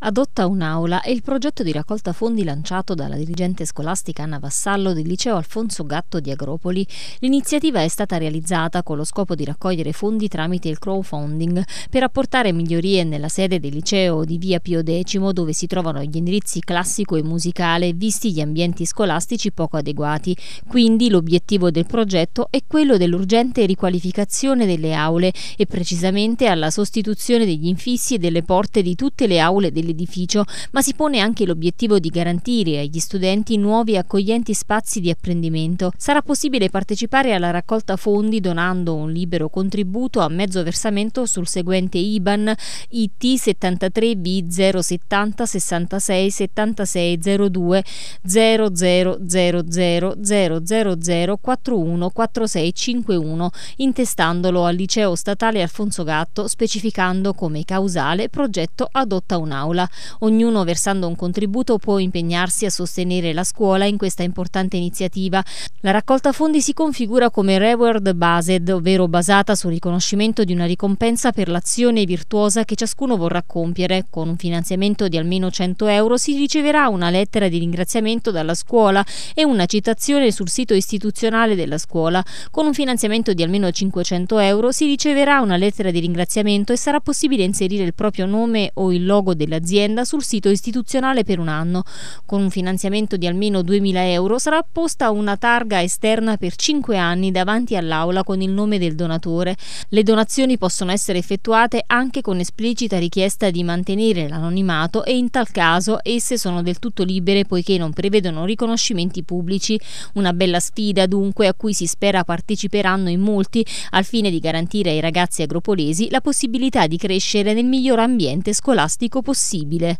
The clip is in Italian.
adotta un'aula e il progetto di raccolta fondi lanciato dalla dirigente scolastica Anna Vassallo del liceo Alfonso Gatto di Agropoli. L'iniziativa è stata realizzata con lo scopo di raccogliere fondi tramite il crowdfunding per apportare migliorie nella sede del liceo di via Pio X dove si trovano gli indirizzi classico e musicale visti gli ambienti scolastici poco adeguati. Quindi l'obiettivo del progetto è quello dell'urgente riqualificazione delle aule e precisamente alla sostituzione degli infissi e delle porte di tutte le aule del dell'edificio, ma si pone anche l'obiettivo di garantire agli studenti nuovi accoglienti spazi di apprendimento. Sarà possibile partecipare alla raccolta fondi donando un libero contributo a mezzo versamento sul seguente IBAN IT 73 B 070 66 76 02 0000 000 41 4651 intestandolo al liceo statale Alfonso Gatto specificando come causale progetto adotta un'aula aula. Ognuno versando un contributo può impegnarsi a sostenere la scuola in questa importante iniziativa. La raccolta fondi si configura come reward based, ovvero basata sul riconoscimento di una ricompensa per l'azione virtuosa che ciascuno vorrà compiere. Con un finanziamento di almeno 100 euro si riceverà una lettera di ringraziamento dalla scuola e una citazione sul sito istituzionale della scuola. Con un finanziamento di almeno 500 euro si riceverà una lettera di ringraziamento e sarà possibile inserire il proprio nome o il logo dell'azienda dell'azienda sul sito istituzionale per un anno. Con un finanziamento di almeno 2.000 euro sarà apposta una targa esterna per 5 anni davanti all'aula con il nome del donatore. Le donazioni possono essere effettuate anche con esplicita richiesta di mantenere l'anonimato e in tal caso esse sono del tutto libere poiché non prevedono riconoscimenti pubblici. Una bella sfida dunque a cui si spera parteciperanno in molti al fine di garantire ai ragazzi agropolesi la possibilità di crescere nel miglior ambiente scolastico possibile possibile.